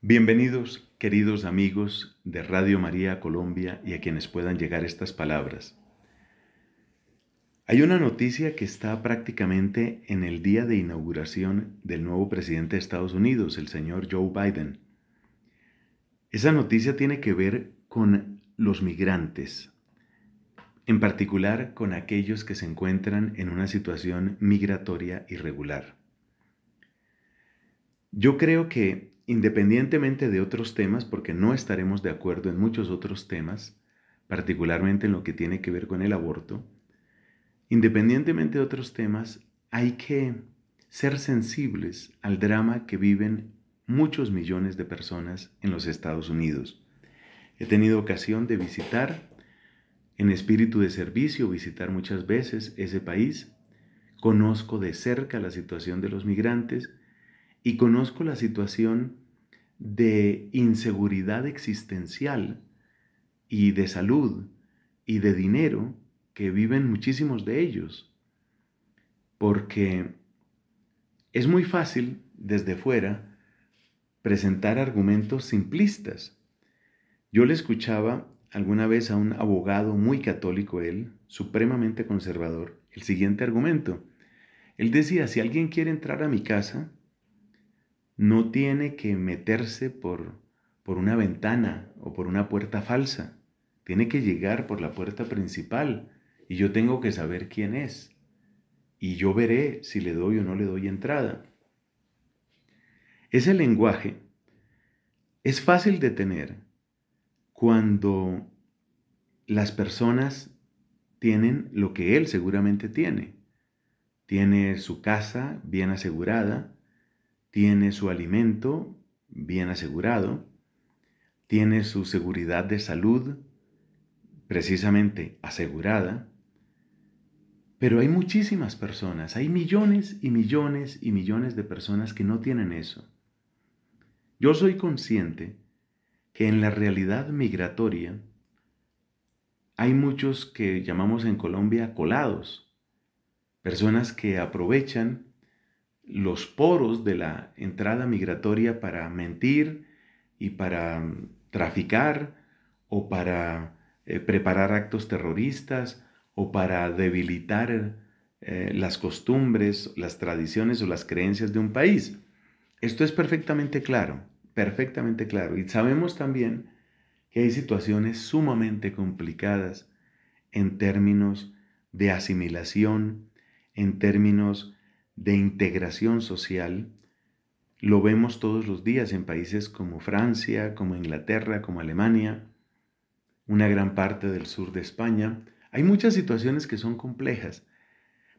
Bienvenidos, queridos amigos de Radio María Colombia y a quienes puedan llegar estas palabras. Hay una noticia que está prácticamente en el día de inauguración del nuevo presidente de Estados Unidos, el señor Joe Biden. Esa noticia tiene que ver con los migrantes, en particular con aquellos que se encuentran en una situación migratoria irregular. Yo creo que independientemente de otros temas, porque no estaremos de acuerdo en muchos otros temas, particularmente en lo que tiene que ver con el aborto, independientemente de otros temas, hay que ser sensibles al drama que viven muchos millones de personas en los Estados Unidos. He tenido ocasión de visitar, en espíritu de servicio, visitar muchas veces ese país. Conozco de cerca la situación de los migrantes y conozco la situación de inseguridad existencial y de salud y de dinero que viven muchísimos de ellos. Porque es muy fácil desde fuera presentar argumentos simplistas. Yo le escuchaba alguna vez a un abogado muy católico, él, supremamente conservador, el siguiente argumento. Él decía, si alguien quiere entrar a mi casa, no tiene que meterse por, por una ventana o por una puerta falsa. Tiene que llegar por la puerta principal y yo tengo que saber quién es. Y yo veré si le doy o no le doy entrada. Ese lenguaje es fácil de tener cuando las personas tienen lo que él seguramente tiene. Tiene su casa bien asegurada, tiene su alimento bien asegurado, tiene su seguridad de salud precisamente asegurada, pero hay muchísimas personas, hay millones y millones y millones de personas que no tienen eso. Yo soy consciente que en la realidad migratoria hay muchos que llamamos en Colombia colados, personas que aprovechan los poros de la entrada migratoria para mentir y para mm, traficar o para eh, preparar actos terroristas o para debilitar eh, las costumbres, las tradiciones o las creencias de un país. Esto es perfectamente claro, perfectamente claro. Y sabemos también que hay situaciones sumamente complicadas en términos de asimilación, en términos de integración social lo vemos todos los días en países como Francia, como Inglaterra, como Alemania, una gran parte del sur de España. Hay muchas situaciones que son complejas,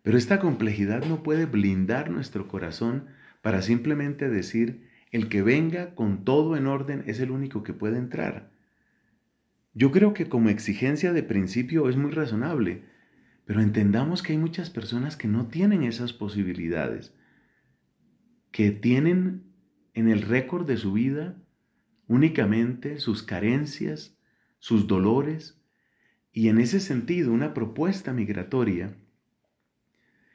pero esta complejidad no puede blindar nuestro corazón para simplemente decir, el que venga con todo en orden es el único que puede entrar. Yo creo que como exigencia de principio es muy razonable pero entendamos que hay muchas personas que no tienen esas posibilidades, que tienen en el récord de su vida únicamente sus carencias, sus dolores, y en ese sentido una propuesta migratoria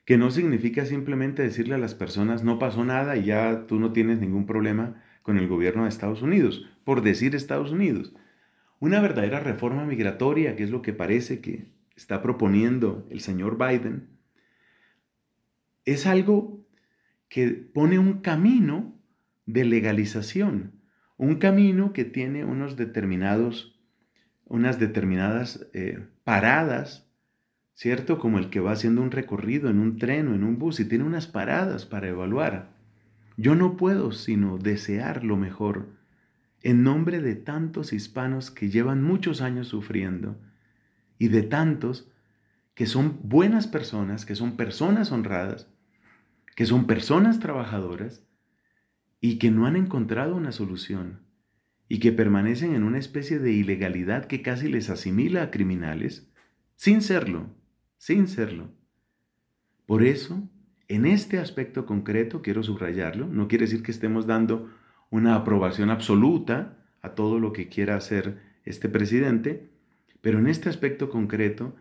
que no significa simplemente decirle a las personas no pasó nada y ya tú no tienes ningún problema con el gobierno de Estados Unidos, por decir Estados Unidos. Una verdadera reforma migratoria, que es lo que parece que está proponiendo el señor Biden, es algo que pone un camino de legalización, un camino que tiene unos determinados, unas determinadas eh, paradas, ¿cierto? Como el que va haciendo un recorrido en un tren o en un bus y tiene unas paradas para evaluar. Yo no puedo sino desear lo mejor en nombre de tantos hispanos que llevan muchos años sufriendo y de tantos que son buenas personas, que son personas honradas, que son personas trabajadoras y que no han encontrado una solución y que permanecen en una especie de ilegalidad que casi les asimila a criminales sin serlo, sin serlo. Por eso, en este aspecto concreto quiero subrayarlo, no quiere decir que estemos dando una aprobación absoluta a todo lo que quiera hacer este presidente, pero en este aspecto concreto,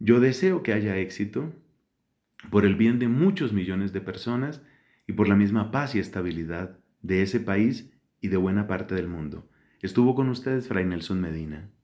yo deseo que haya éxito por el bien de muchos millones de personas y por la misma paz y estabilidad de ese país y de buena parte del mundo. Estuvo con ustedes Fray Nelson Medina.